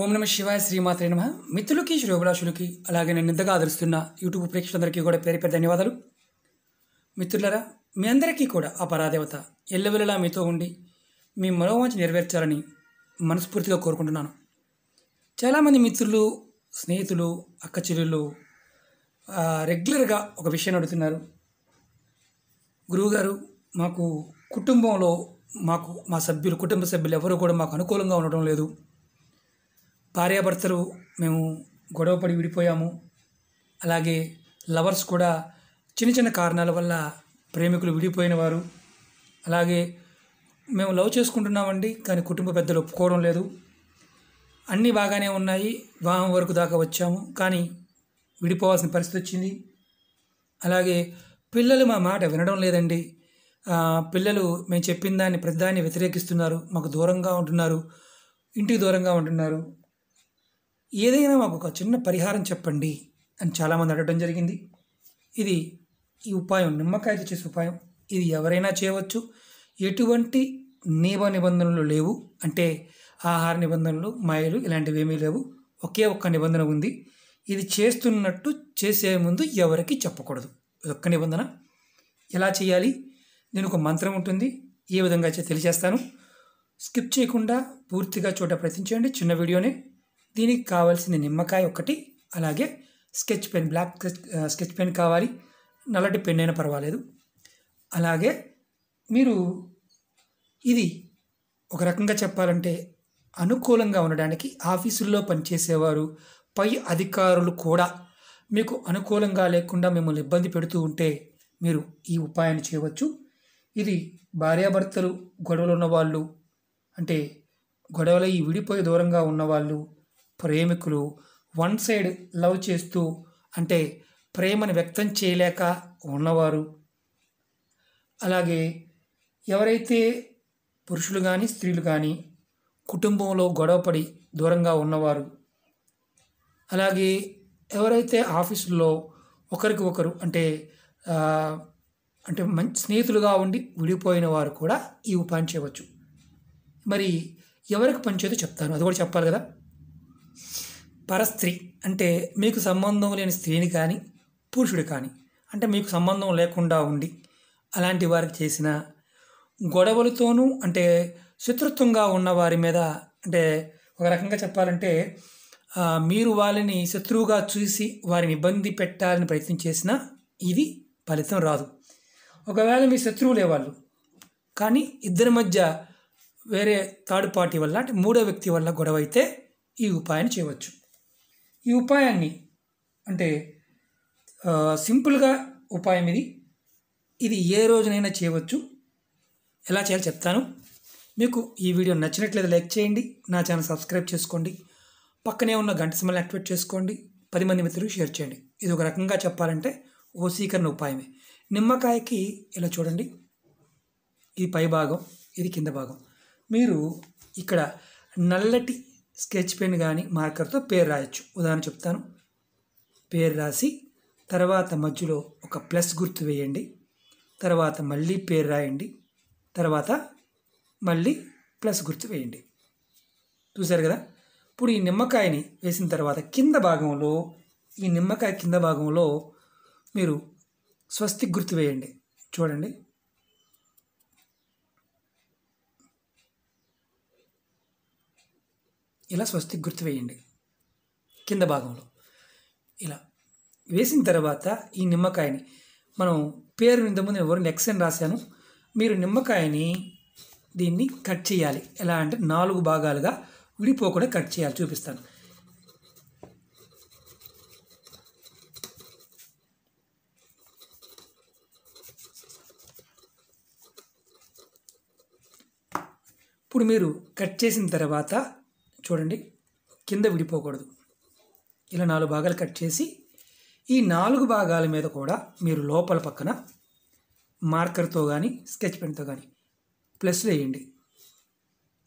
ఓం నమ శివాయ శ్రీమాత్రే నమ మిత్రులకి శ్రేభిలాషులకి అలాగే నేను ఇంతగా ఆదరిస్తున్న యూట్యూబ్ ప్రేక్షకులందరికీ కూడా పేరు పేరు ధన్యవాదాలు మిత్రులరా మీ అందరికీ కూడా ఆ పరాదేవత ఎల్లవెల్లలా మీతో ఉండి మీ మనోవాంఛ నెరవేర్చాలని మనస్ఫూర్తిగా కోరుకుంటున్నాను చాలామంది మిత్రులు స్నేహితులు అక్క చెల్లెళ్ళు రెగ్యులర్గా ఒక విషయాన్ని అడుగుతున్నారు గురువుగారు మాకు కుటుంబంలో మాకు మా సభ్యులు కుటుంబ సభ్యులు ఎవరు కూడా మాకు అనుకూలంగా ఉండడం లేదు భార్యాభర్తలు మేము గొడవపడి విడిపోయాము అలాగే లవర్స్ కూడా చిన్న చిన్న కారణాల వల్ల ప్రేమికులు విడిపోయిన వారు అలాగే మేము లవ్ చేసుకుంటున్నామండి కానీ కుటుంబ పెద్దలు ఒప్పుకోవడం లేదు అన్నీ బాగానే ఉన్నాయి వివాహం వరకు దాకా వచ్చాము కానీ విడిపోవాల్సిన పరిస్థితి వచ్చింది అలాగే పిల్లలు మా మాట వినడం లేదండి పిల్లలు మేము చెప్పిన దాన్ని ప్రతిదాన్ని వ్యతిరేకిస్తున్నారు మాకు దూరంగా ఉంటున్నారు ఇంటికి దూరంగా ఉంటున్నారు ఏదైనా మాకు ఒక చిన్న పరిహారం చెప్పండి అని చాలామంది అడగడం జరిగింది ఇది ఈ ఉపాయం నిమ్మకాయతో చేసే ఉపాయం ఇది ఎవరైనా చేయవచ్చు ఎటువంటి నియమ నిబంధనలు లేవు అంటే ఆహార నిబంధనలు మాయలు ఇలాంటివి ఏమీ లేవు ఒకే ఒక్క నిబంధన ఉంది ఇది చేస్తున్నట్టు చేసే ముందు ఎవరికి చెప్పకూడదు ఒక్క నిబంధన ఎలా చేయాలి నేను ఒక మంత్రం ఉంటుంది ఏ విధంగా తెలియజేస్తాను స్కిప్ చేయకుండా పూర్తిగా చూడ ప్రయత్నించండి చిన్న వీడియోనే దీనికి కావాల్సిన నిమ్మకాయ ఒకటి అలాగే sketch pen black sketch pen కావాలి నల్లటి పెన్ అయినా పర్వాలేదు అలాగే మీరు ఇది ఒక రకంగా చెప్పాలంటే అనుకూలంగా ఉండడానికి ఆఫీసుల్లో పనిచేసేవారు పై అధికారులు కూడా మీకు అనుకూలంగా లేకుండా మిమ్మల్ని ఇబ్బంది పెడుతూ ఉంటే మీరు ఈ ఉపాయాన్ని చేయవచ్చు ఇది భార్యాభర్తలు గొడవలు ఉన్నవాళ్ళు అంటే గొడవలయ్యి విడిపోయి దూరంగా ఉన్నవాళ్ళు ప్రేమికులు వన్ సైడ్ లవ్ చేస్తూ అంటే ప్రేమను వ్యక్తం చేయలేక ఉన్నవారు అలాగే ఎవరైతే పురుషులు కానీ స్త్రీలు కానీ కుటుంబంలో గొడవపడి దూరంగా ఉన్నవారు అలాగే ఎవరైతే ఆఫీసుల్లో ఒకరికి ఒకరు అంటే అంటే మంచి స్నేహితులుగా ఉండి విడిపోయిన వారు కూడా ఈ ఉపాయం చేయవచ్చు మరి ఎవరికి పనిచేదో చెప్తాను అది కూడా చెప్పాలి కదా పరస్త్రీ అంటే మీకు సంబంధం లేని స్త్రీని కానీ పురుషుడు కానీ అంటే మీకు సంబంధం లేకుండా ఉండి అలాంటి వారికి చేసిన గొడవలతోనూ అంటే శత్రుత్వంగా ఉన్న వారి మీద అంటే ఒక రకంగా చెప్పాలంటే మీరు వాళ్ళని శత్రువుగా చూసి వారిని ఇబ్బంది పెట్టాలని ప్రయత్నం చేసినా ఇది ఫలితం రాదు ఒకవేళ మీ శత్రువు లేవాళ్ళు కానీ ఇద్దరి మధ్య వేరే థర్డ్ పార్టీ వల్ల అంటే మూడో వ్యక్తి వల్ల గొడవ అయితే ఈ ఉపాయాన్ని చేయవచ్చు ఈ ఉపాయాన్ని అంటే సింపుల్గా ఉపాయం ఇది ఇది ఏ రోజునైనా చేయవచ్చు ఎలా చేయాలో చెప్తాను మీకు ఈ వీడియో నచ్చినట్లయితే లైక్ చేయండి నా ఛానల్ సబ్స్క్రైబ్ చేసుకోండి పక్కనే ఉన్న గంట సమయాన్ని యాక్టివేట్ చేసుకోండి పది మంది మిత్రులు షేర్ చేయండి ఇది ఒక రకంగా చెప్పాలంటే ఓ సీకరణ ఉపాయమే నిమ్మకాయకి ఇలా చూడండి ఇది పై భాగం ఇది కింద భాగం మీరు ఇక్కడ నల్లటి స్కెచ్ పెన్ కానీ మార్కర్తో పేరు రాయొచ్చు ఉదాహరణ చెప్తాను పేరు రాసి తర్వాత మధ్యలో ఒక ప్లస్ గుర్తు వేయండి తర్వాత మళ్ళీ పేరు రాయండి తర్వాత మళ్ళీ ప్లస్ గుర్తు వేయండి చూశారు కదా ఇప్పుడు ఈ నిమ్మకాయని వేసిన తర్వాత కింద భాగంలో ఈ నిమ్మకాయ కింద భాగంలో మీరు స్వస్తిక్ గుర్తు వేయండి చూడండి ఇలా స్వస్తికి గుర్తువేయండి కింద భాగంలో ఇలా వేసిన తర్వాత ఈ నిమ్మకాయని మనం పేరు ఇంతకుముందు ఎవరు నెక్స్ట్ రాశాను మీరు నిమ్మకాయని దీన్ని కట్ చేయాలి ఎలా అంటే నాలుగు భాగాలుగా విడిపోకుండా కట్ చేయాలి చూపిస్తాను ఇప్పుడు మీరు కట్ చేసిన తర్వాత చూడండి కింద విడిపోకూడదు ఇలా నాలుగు భాగాలు కట్ చేసి ఈ నాలుగు భాగాల మీద కూడా మీరు లోపల పక్కన మార్కర్తో కానీ స్కెచ్ పెన్తో కానీ ప్లస్ వేయండి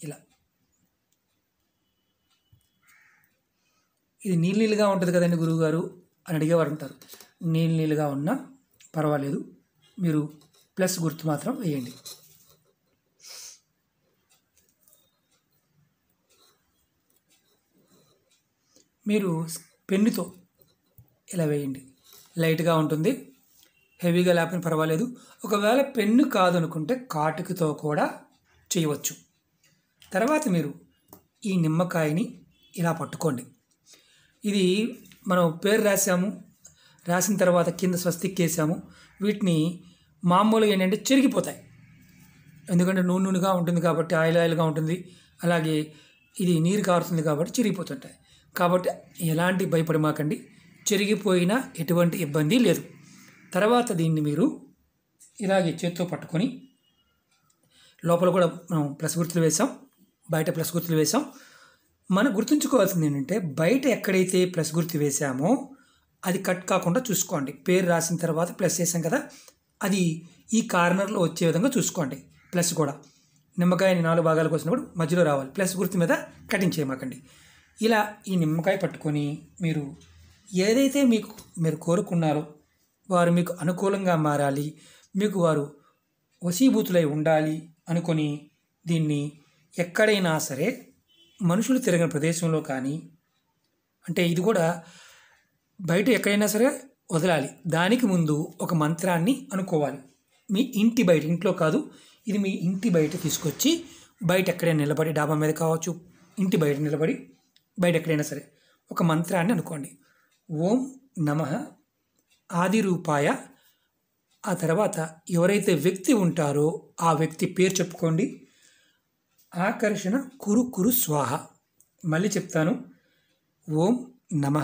ఇలా ఇది నీళ్ళు నీళ్ళుగా ఉంటుంది కదండి గురువుగారు అని అడిగేవారు ఉంటారు నీళ్ళు నీళ్ళుగా ఉన్నా పర్వాలేదు మీరు ప్లస్ గుర్తు మాత్రం వేయండి మీరు పెన్నుతో ఇలా వేయండి లైట్గా ఉంటుంది హెవీగా లేకపోయినా పర్వాలేదు ఒకవేళ పెన్ను కాదనుకుంటే కాటుకతో కూడా చేయవచ్చు తర్వాత మీరు ఈ నిమ్మకాయని ఇలా పట్టుకోండి ఇది మనం పేరు రాసాము రాసిన తర్వాత కింద స్వస్తిక్కేసాము వీటిని మామూలుగా ఏంటంటే చెరిగిపోతాయి ఎందుకంటే నూనె నూనెగా ఉంటుంది కాబట్టి ఆయిల్ ఆయిల్గా ఉంటుంది అలాగే ఇది నీరు కారుతుంది కాబట్టి చిరిగిపోతుంటాయి కాబట్టి ఎలాంటి భయపడమాకండి చెరిగిపోయిన ఎటువంటి ఇబ్బంది లేదు తర్వాత దీన్ని మీరు ఇలాగే చేత్తో పట్టుకొని లోపల కూడా మనం ప్లస్ గుర్తులు వేసాం బయట ప్లస్ గుర్తులు వేసాం మనం గుర్తుంచుకోవాల్సింది ఏంటంటే బయట ఎక్కడైతే ప్లస్ గుర్తు వేసామో అది కట్ కాకుండా చూసుకోండి పేరు రాసిన తర్వాత ప్లస్ వేసాం కదా అది ఈ కార్నర్లో వచ్చే విధంగా చూసుకోండి ప్లస్ కూడా నిమ్మకాయని నాలుగు భాగాలకు వచ్చినప్పుడు మధ్యలో రావాలి ప్లస్ గుర్తు మీద కటింగ్ చేయమాకండి ఇలా ఈ నిమ్మకాయ పట్టుకొని మీరు ఏదైతే మీకు మీరు కోరుకున్నారో వారు మీకు అనుకూలంగా మారాలి మీకు వారు వశీభూతులై ఉండాలి అనుకొని దీన్ని ఎక్కడైనా సరే మనుషులు తిరగని ప్రదేశంలో కానీ అంటే ఇది కూడా బయట ఎక్కడైనా సరే వదలాలి దానికి ముందు ఒక మంత్రాన్ని అనుకోవాలి మీ ఇంటి బయట ఇంట్లో కాదు ఇది మీ ఇంటి బయట తీసుకొచ్చి బయట ఎక్కడైనా నిలబడి డాబా మీద కావచ్చు ఇంటి బయట నిలబడి బయట ఎక్కడైనా సరే ఒక మంత్రాన్ని అనుకోండి ఓం నమ ఆది రూపాయ ఆ తర్వాత ఎవరైతే వ్యక్తి ఉంటారో ఆ వ్యక్తి పేరు చెప్పుకోండి ఆకర్షణ కురు కురు స్వాహ మళ్ళీ చెప్తాను ఓం నమ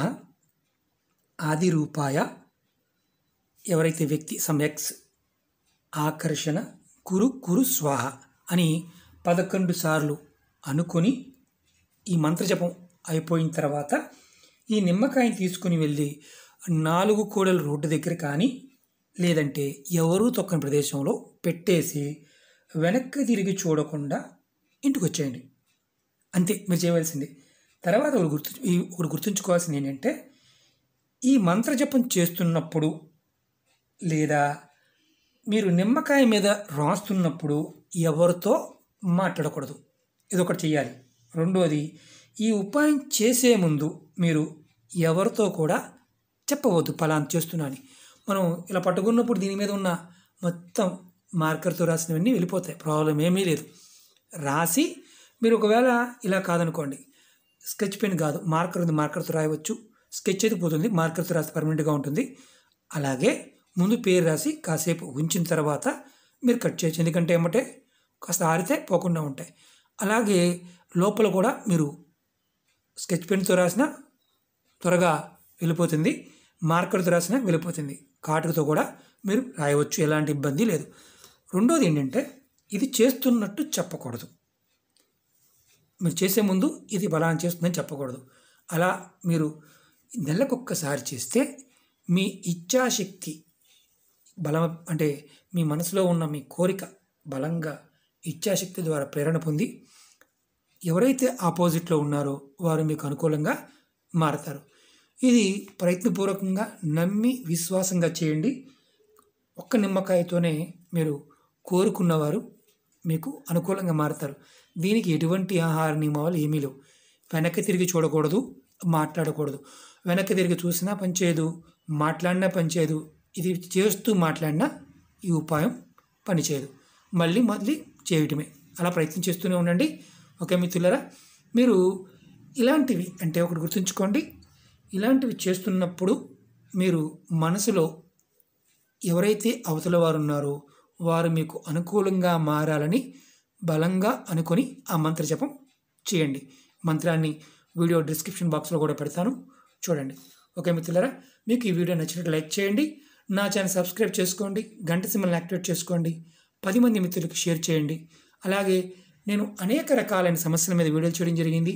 ఆది రూపాయ ఎవరైతే వ్యక్తి సమయక్స్ ఆకర్షణ కురు కురు స్వాహ అని పదకొండు సార్లు అనుకొని ఈ మంత్రజపం అయిపోయిన తర్వాత ఈ నిమ్మకాయని తీసుకుని వెళ్ళి నాలుగు కోడల రోడ్డు దగ్గర కానీ లేదంటే ఎవరూ తొక్కని ప్రదేశంలో పెట్టేసి వెనక్కి తిరిగి చూడకుండా ఇంటికి వచ్చేయండి అంతే మీరు చేయవలసింది తర్వాత ఒకటి గుర్తు ఒకటి గుర్తుంచుకోవాల్సింది ఏంటంటే ఈ మంత్రజపం చేస్తున్నప్పుడు లేదా మీరు నిమ్మకాయ మీద రాస్తున్నప్పుడు ఎవరితో మాట్లాడకూడదు ఇది ఒకటి చేయాలి రెండోది ఈ ఉపాయం చేసే ముందు మీరు ఎవరితో కూడా చెప్పవద్దు చేస్తున్నా చేస్తున్నాని మనం ఇలా పట్టుకున్నప్పుడు దీని మీద ఉన్న మొత్తం మార్కర్తో రాసినవన్నీ వెళ్ళిపోతాయి ప్రాబ్లం ఏమీ లేదు రాసి మీరు ఒకవేళ ఇలా కాదనుకోండి స్కెచ్ పెన్ కాదు మార్కర్ ఉంది మార్కర్తో రాయవచ్చు స్కెచ్ అయితే పోతుంది మార్కర్తో రాసి పర్మనెంట్గా ఉంటుంది అలాగే ముందు పేరు రాసి కాసేపు ఉంచిన తర్వాత మీరు కట్ చేయొచ్చు ఎందుకంటే ఏమంటే కాస్త ఆరితే పోకుండా ఉంటాయి అలాగే లోపల కూడా మీరు స్కెచ్ పెన్తో రాసిన త్వరగా వెళ్ళిపోతుంది మార్కర్తో రాసిన వెళ్ళిపోతుంది కాటుకతో కూడా మీరు రాయవచ్చు ఎలాంటి ఇబ్బంది లేదు రెండోది ఏంటంటే ఇది చేస్తున్నట్టు చెప్పకూడదు మీరు చేసే ముందు ఇది బలాన్ని చేస్తుందని చెప్పకూడదు అలా మీరు నెలకొక్కసారి చేస్తే మీ ఇచ్ఛాశక్తి బలం అంటే మీ మనసులో ఉన్న మీ కోరిక బలంగా ఇచ్ఛాశక్తి ద్వారా ప్రేరణ పొంది ఎవరైతే ఆపోజిట్లో ఉన్నారో వారు మీకు అనుకూలంగా మారతారు ఇది ప్రయత్నపూర్వకంగా నమ్మి విశ్వాసంగా చేయండి ఒక్క నిమ్మకాయతోనే మీరు కోరుకున్నవారు మీకు అనుకూలంగా మారతారు దీనికి ఎటువంటి ఆహార నియమాలు ఏమీ లేవు వెనక్కి తిరిగి చూడకూడదు మాట్లాడకూడదు వెనక్కి తిరిగి చూసినా పనిచేయదు మాట్లాడినా పనిచేయదు ఇది చేస్తూ మాట్లాడినా ఈ ఉపాయం పనిచేయదు మళ్ళీ మళ్ళీ చేయటమే అలా ప్రయత్నం చేస్తూనే ఉండండి ఓకే మిత్రులరా మీరు ఇలాంటివి అంటే ఒకటి గుర్తుంచుకోండి ఇలాంటివి చేస్తున్నప్పుడు మీరు మనసులో ఎవరైతే అవతల వారు ఉన్నారో వారు మీకు అనుకూలంగా మారాలని బలంగా అనుకొని ఆ మంత్ర జపం చేయండి మంత్రాన్ని వీడియో డిస్క్రిప్షన్ బాక్స్లో కూడా పెడతాను చూడండి ఓకే మిత్రులరా మీకు ఈ వీడియో నచ్చినట్టు లైక్ చేయండి నా ఛానల్ సబ్స్క్రైబ్ చేసుకోండి గంట సిమ్మల్ని యాక్టివేట్ చేసుకోండి పది మంది మిత్రులకు షేర్ చేయండి అలాగే నేను అనేక రకాలైన సమస్యల మీద వీడియోలు చేయడం జరిగింది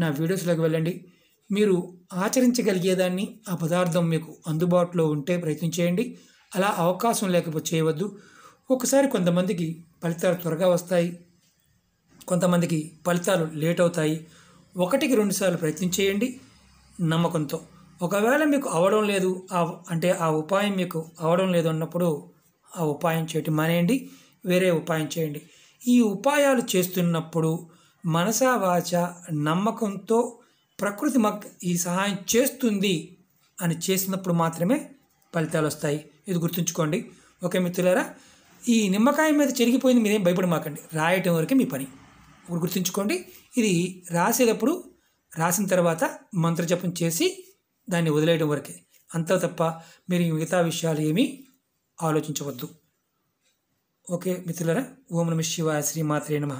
నా వీడియోస్లోకి వెళ్ళండి మీరు ఆచరించగలిగేదాన్ని ఆ పదార్థం మీకు అందుబాటులో ఉంటే ప్రయత్నం చేయండి అలా అవకాశం లేకపోతే చేయవద్దు ఒకసారి కొంతమందికి ఫలితాలు త్వరగా వస్తాయి కొంతమందికి ఫలితాలు లేట్ అవుతాయి ఒకటికి రెండుసార్లు ప్రయత్నం చేయండి నమ్మకంతో ఒకవేళ మీకు అవడం లేదు ఆ అంటే ఆ ఉపాయం మీకు అవడం లేదు అన్నప్పుడు ఆ ఉపాయం చేయటం మానేయండి వేరే ఉపాయం చేయండి ఈ ఉపాయాలు చేస్తున్నప్పుడు మనసావాచ నమ్మకంతో ప్రకృతి మాకు ఈ సహాయం చేస్తుంది అని చేసినప్పుడు మాత్రమే ఫలితాలు వస్తాయి ఇది గుర్తుంచుకోండి ఓకే మిత్రులారా ఈ నిమ్మకాయ మీద చెరిగిపోయింది మీరేం భయపడమాకండి రాయటం వరకే మీ పని ఇప్పుడు గుర్తుంచుకోండి ఇది రాసేటప్పుడు రాసిన తర్వాత మంత్రజపం చేసి దాన్ని వదిలేయడం వరకే అంతా తప్ప మీరు మిగతా విషయాలు ఏమీ ఆలోచించవద్దు ఓకే మిత్రులరా ఓం నమ శివాయ శ్రీమాత్రే నమ